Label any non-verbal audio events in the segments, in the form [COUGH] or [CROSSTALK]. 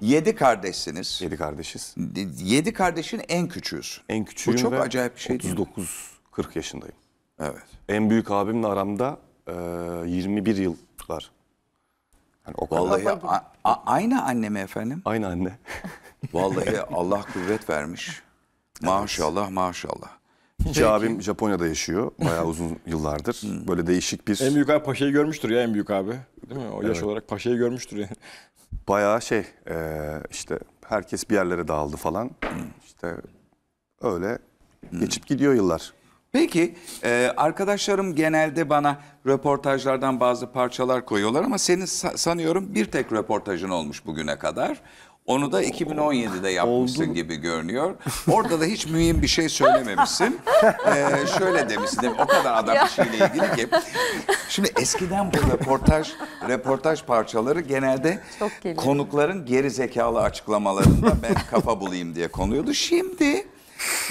Yedi kardeşsiniz. Yedi kardeşiz. Yedi kardeşin en küçüğüsün. En küçüğüm Bu çok ve acayip bir şey 39-40 yaşındayım. Evet. En büyük abimle aramda e, 21 yıl var. Yani o kadar. Vallahi a- a- aynı anne mi efendim? Aynı anne. Vallahi Allah kuvvet vermiş. [LAUGHS] Maşallah maşallah. Peki. abim Japonya'da yaşıyor bayağı [LAUGHS] uzun yıllardır. Hmm. Böyle değişik bir... En büyük abi Paşa'yı görmüştür ya en büyük abi. Değil mi? O yaş evet. olarak Paşa'yı görmüştür yani. [LAUGHS] Bayağı şey e, işte herkes bir yerlere dağıldı falan. Hmm. İşte öyle hmm. geçip gidiyor yıllar. Peki e, arkadaşlarım genelde bana röportajlardan bazı parçalar koyuyorlar ama senin sanıyorum bir tek röportajın olmuş bugüne kadar. Onu da 2017'de yapmışsın Oldu. gibi görünüyor. Orada da hiç mühim bir şey söylememişsin. Ee, şöyle demişsin. O kadar adam işiyle ilgili ki. Şimdi eskiden bu röportaj, röportaj parçaları genelde Çok konukların geri zekalı açıklamalarında ben kafa bulayım diye konuyordu. Şimdi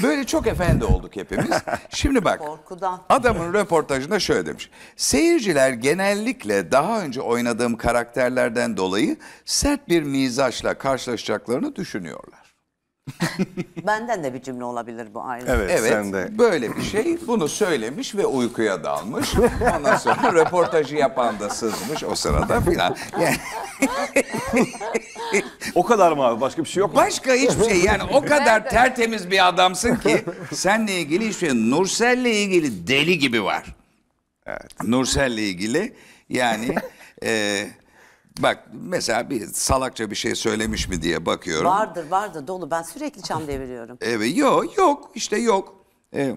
Böyle çok efendi olduk hepimiz. Şimdi bak Korkudan. adamın röportajında şöyle demiş. Seyirciler genellikle daha önce oynadığım karakterlerden dolayı sert bir mizaçla karşılaşacaklarını düşünüyorlar. [LAUGHS] Benden de bir cümle olabilir bu aynı. Evet, evet sen de. böyle bir şey. Bunu söylemiş ve uykuya dalmış. Ondan sonra röportajı yapan da sızmış o sırada filan. [LAUGHS] o kadar mı abi? Başka bir şey yok mu? Başka hiçbir şey. Yani o kadar tertemiz bir adamsın ki senle ilgili işte şey. Nursel'le ilgili deli gibi var. Evet. Nursel'le ilgili yani... E, Bak mesela bir salakça bir şey söylemiş mi diye bakıyorum. Vardır vardır dolu ben sürekli çam deviriyorum. evet yok yok işte yok. Ee,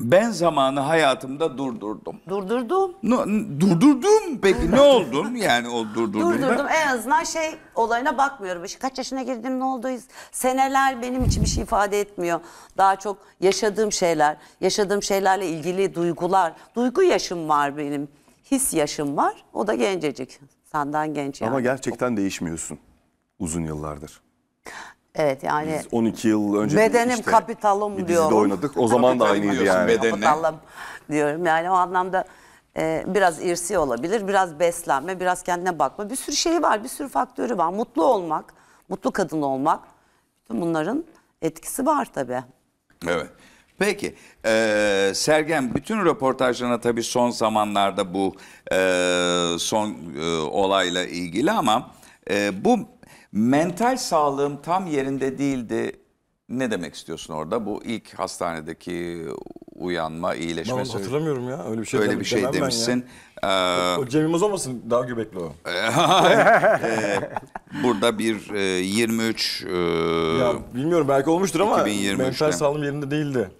ben zamanı hayatımda durdurdum. Durdurdum. No, durdurdum peki ne oldum yani o durdurdum. Durdurdum en azından şey olayına bakmıyorum. İşte kaç yaşına girdim ne oldu seneler benim için bir şey ifade etmiyor. Daha çok yaşadığım şeyler, yaşadığım şeylerle ilgili duygular, duygu yaşım var benim. His yaşım var o da gencecik. Senden genç yani. Ama gerçekten değişmiyorsun uzun yıllardır. Evet yani. Biz 12 yıl önce bedenim işte, kapitalım bir dizide diyorum. oynadık. O zaman da aynıydı yani. Bedenim kapitalım diyorum. Yani o anlamda e, biraz irsi olabilir. Biraz beslenme, biraz kendine bakma. Bir sürü şey var, bir sürü faktörü var. Mutlu olmak, mutlu kadın olmak. bunların etkisi var tabii. Evet. Peki e, Sergen bütün röportajlarına tabii son zamanlarda bu e, son e, olayla ilgili ama e, bu mental sağlığım tam yerinde değildi. Ne demek istiyorsun orada? Bu ilk hastanedeki uyanma, iyileşme Ben hatırlamıyorum ya. Öyle bir şey, Öyle bir şey demişsin. Ee, O Cem olmasın daha göbekli o. [LAUGHS] Ee, burada bir e, 23 e, Ya bilmiyorum belki olmuştur ama mental sağlığım yerinde değildi.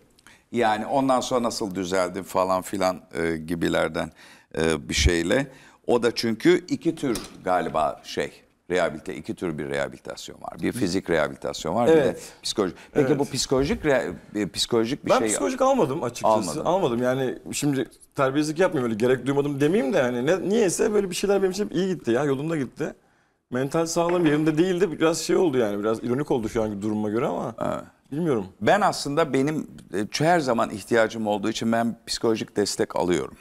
Yani ondan sonra nasıl düzeldi falan filan e, gibilerden e, bir şeyle. O da çünkü iki tür galiba şey rehabilite iki tür bir rehabilitasyon var. Bir fizik rehabilitasyon var, evet. bir de psikolojik. Peki evet. bu psikolojik re, e, psikolojik bir ben şey Ben psikolojik almadım açıkçası. Almadım. almadım. Yani şimdi terbiyesizlik yapmıyorum, öyle gerek duymadım demeyeyim de yani ne, niyeyse böyle bir şeyler benim için iyi gitti ya yolunda gitti. Mental sağlığım yerinde değildi. Biraz şey oldu yani biraz ironik oldu şu anki duruma göre ama. Evet. Bilmiyorum. Ben aslında benim e, her zaman ihtiyacım olduğu için ben psikolojik destek alıyorum.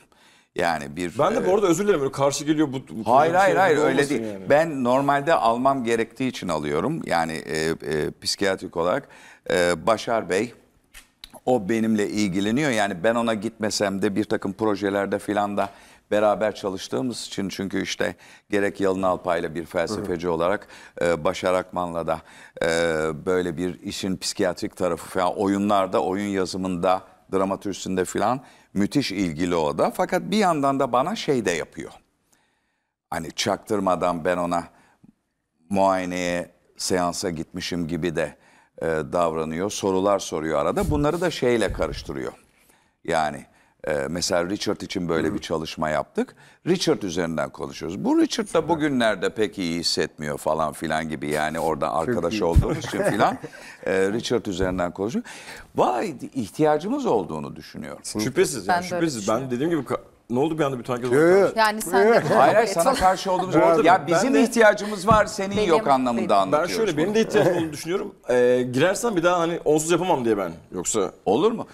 Yani bir Ben de e, bu arada özür dilerim karşı geliyor bu, bu Hayır hayır şey hayır öyle değil. Yani. Ben normalde almam gerektiği için alıyorum. Yani e, e, psikiyatrik olarak e, Başar Bey o benimle ilgileniyor. Yani ben ona gitmesem de bir takım projelerde filan da beraber çalıştığımız için çünkü işte gerek Yalın Alpay'la bir felsefeci Hı. olarak e, Başar Akman'la da e, böyle bir işin psikiyatrik tarafı falan oyunlarda, oyun yazımında, dramatürsünde falan müthiş ilgili o da. Fakat bir yandan da bana şey de yapıyor. Hani çaktırmadan ben ona muayeneye, seansa gitmişim gibi de e, davranıyor. Sorular soruyor arada. Bunları da şeyle karıştırıyor. Yani ee, mesela Richard için böyle Hı. bir çalışma yaptık. Richard üzerinden konuşuyoruz. Bu Richard da bugünlerde pek iyi hissetmiyor falan filan gibi yani orada arkadaş olduğumuz için [LAUGHS] filan ee, Richard üzerinden konuşuyor. Vay ihtiyacımız olduğunu düşünüyorum. Şüphesiz yani ben şüphesiz. Ben dediğim gibi ne oldu bir anda bir herkes olarak Yani sen de Hayır hayır sana karşı olduğumuz [LAUGHS] ya, ya bizim de, ihtiyacımız var senin benim, yok anlamında benim. Ben şöyle bunu. benim de ihtiyacım olduğunu düşünüyorum. Ee, girersem bir daha hani onsuz yapamam diye ben. Yoksa olur mu?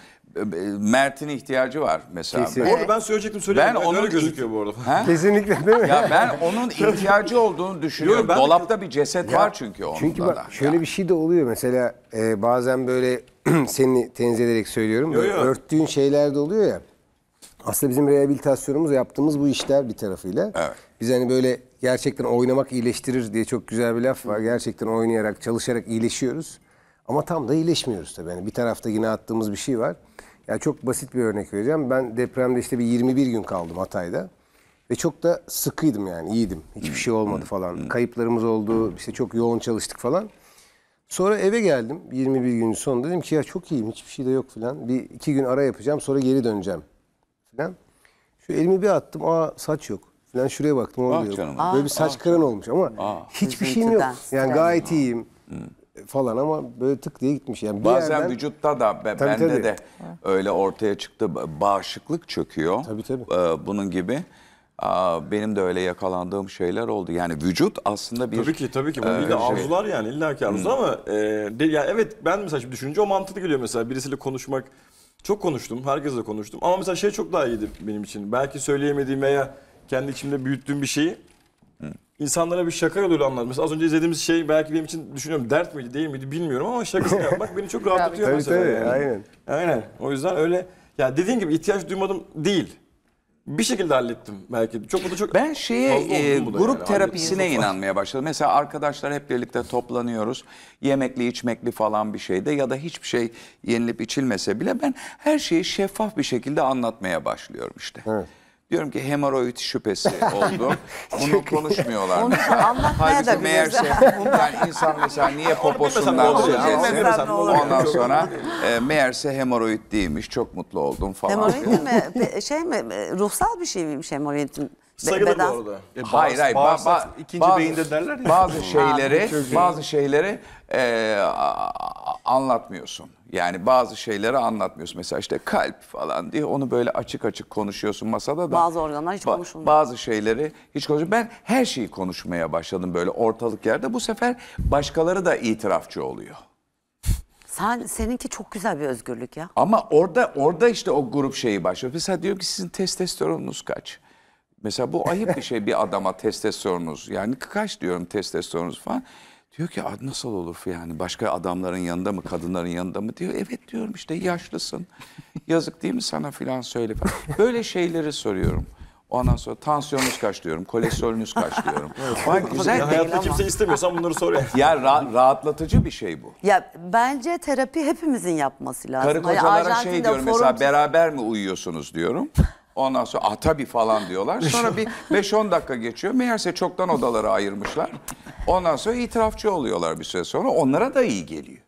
Mert'in ihtiyacı var mesela. Kesin. Bu ben söyleyecektim söyleyeyim. Ben, ben onun öyle gözüküyor bu arada. Ha? [LAUGHS] Kesinlikle değil mi? Ya ben onun ihtiyacı olduğunu düşünüyorum. Yo, Dolapta de... bir ceset ya, var çünkü onda Çünkü bak, da. şöyle ya. bir şey de oluyor mesela e, bazen böyle [CLEARS THROAT] seni tenzih ederek söylüyorum. Yo, yo. Örttüğün şeyler de oluyor ya. Aslında bizim rehabilitasyonumuz yaptığımız bu işler bir tarafıyla. Evet. Biz hani böyle gerçekten oynamak iyileştirir diye çok güzel bir laf var. Gerçekten oynayarak, çalışarak iyileşiyoruz. Ama tam da iyileşmiyoruz tabii. Yani bir tarafta yine attığımız bir şey var. Ya çok basit bir örnek vereceğim. Ben depremde işte bir 21 gün kaldım Hatay'da. Ve çok da sıkıydım yani iyiydim. Hiçbir hmm, şey olmadı hmm, falan. Hmm. Kayıplarımız oldu. işte çok yoğun çalıştık falan. Sonra eve geldim 21 günün sonunda. Dedim ki ya çok iyiyim hiçbir şey de yok falan. Bir iki gün ara yapacağım sonra geri döneceğim falan. Şu elimi bir attım. Aa saç yok. Falan şuraya baktım orada ah, yok. Canım. Böyle bir saç ah, karan olmuş ama ah. hiçbir şeyim yok. Yani gayet iyiyim falan ama böyle tık diye gitmiş. Yani Bazen yerden, vücutta da be, tabii, bende tabii. de öyle ortaya çıktı. Bağışıklık çöküyor. Tabii tabii. Ee, bunun gibi. Aa, benim de öyle yakalandığım şeyler oldu. Yani vücut aslında bir... Tabii ki tabii ki. Bu e, bir de arzular şey. yani illa ki arzu hmm. ama e, de, yani evet ben mesela şimdi düşününce o mantıklı geliyor mesela birisiyle konuşmak. Çok konuştum, herkesle konuştum ama mesela şey çok daha iyiydi benim için. Belki söyleyemediğim veya kendi içimde büyüttüğüm bir şeyi insanlara bir şaka yoluyla anlat. Mesela az önce izlediğimiz şey belki benim için düşünüyorum dert miydi değil miydi bilmiyorum ama şakasını [LAUGHS] yapmak beni çok rahatlatıyor mesela. Tabii yani. aynen. Aynen. O yüzden öyle ya dediğin gibi ihtiyaç duymadım değil. Bir şekilde hallettim belki. Çok bu da çok Ben şeye e, grup yani. terapisine inanmaya başladım. Mesela arkadaşlar hep birlikte toplanıyoruz. Yemekli, içmekli falan bir şeyde ya da hiçbir şey yenilip içilmese bile ben her şeyi şeffaf bir şekilde anlatmaya başlıyorum işte. Evet. Diyorum ki hemoroid şüphesi [LAUGHS] oldu. Bunu konuşmuyorlar. Onu anlatmaya da meğerse yani insan mesela niye poposundan söz etsin. Ondan sonra e, meğerse hemoroid değilmiş. Çok mutlu oldum falan. Hemoroid mi? Şey mi? E, ruhsal bir şey miymiş hemoroidin? Be- Sayılır bu beden- arada. E, hayır hayır. ba- ba- ikinci bazı- beyinde derler ya. Bazı şeyleri, bazı şeyleri e, anlatmıyorsun. Yani bazı şeyleri anlatmıyorsun. Mesela işte kalp falan diye onu böyle açık açık konuşuyorsun masada da. Bazı organlar hiç ba konuşulmuyor. Bazı şeyleri hiç konuşulmuyor. Ben her şeyi konuşmaya başladım böyle ortalık yerde. Bu sefer başkaları da itirafçı oluyor. Sen seninki çok güzel bir özgürlük ya. Ama orada orada işte o grup şeyi başlıyor. Mesela diyor ki sizin testosteronunuz kaç? Mesela bu ayıp bir şey bir adama testosteronunuz. Yani kaç diyorum testosteronunuz falan. Diyor ki nasıl olur yani başka adamların yanında mı kadınların yanında mı diyor. Evet diyorum işte yaşlısın yazık değil mi sana filan söyle falan. Böyle şeyleri soruyorum. Ondan sonra tansiyonunuz kaç diyorum, kolesterolünüz kaç diyorum. Bak güzel ya, değil ama. kimse istemiyorsan bunları sor ya. Ya ra- rahatlatıcı bir şey bu. Ya bence terapi hepimizin yapması lazım. Karı hani kocalara hani şey diyorum forum... mesela beraber mi uyuyorsunuz diyorum. Ondan sonra ah tabii falan diyorlar. Sonra bir 5-10 dakika geçiyor. Meğerse çoktan odaları ayırmışlar. Ondan sonra itirafçı oluyorlar bir süre sonra. Onlara da iyi geliyor.